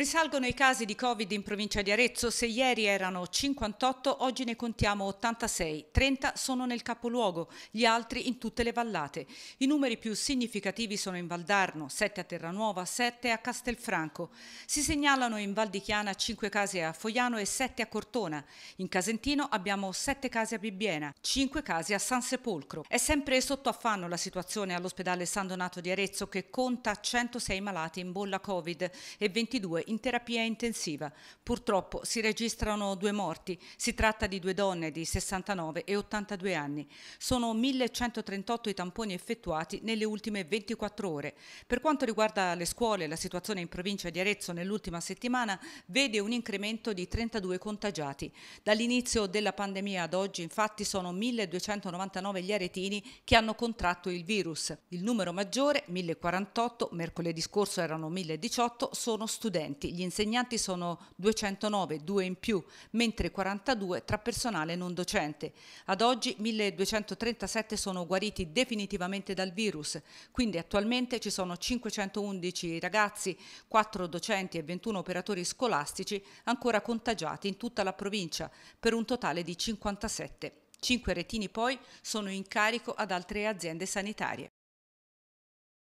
Risalgono i casi di Covid in provincia di Arezzo, se ieri erano 58, oggi ne contiamo 86, 30 sono nel capoluogo, gli altri in tutte le vallate. I numeri più significativi sono in Valdarno, 7 a Terranuova, 7 a Castelfranco. Si segnalano in Val di Chiana 5 casi a Foiano e 7 a Cortona. In Casentino abbiamo 7 casi a Bibbiena, 5 casi a San Sepolcro. È sempre sotto affanno la situazione all'ospedale San Donato di Arezzo che conta 106 malati in bolla Covid e 22 in in terapia intensiva. Purtroppo si registrano due morti. Si tratta di due donne di 69 e 82 anni. Sono 1138 i tamponi effettuati nelle ultime 24 ore. Per quanto riguarda le scuole, la situazione in provincia di Arezzo nell'ultima settimana vede un incremento di 32 contagiati. Dall'inizio della pandemia ad oggi infatti sono 1299 gli aretini che hanno contratto il virus. Il numero maggiore, 1048, mercoledì scorso erano 1018, sono studenti dipendenti. Gli insegnanti sono 209, due in più, mentre 42 tra personale non docente. Ad oggi 1237 sono guariti definitivamente dal virus, quindi attualmente ci sono 511 ragazzi, 4 docenti e 21 operatori scolastici ancora contagiati in tutta la provincia, per un totale di 57. Cinque retini poi sono in carico ad altre aziende sanitarie.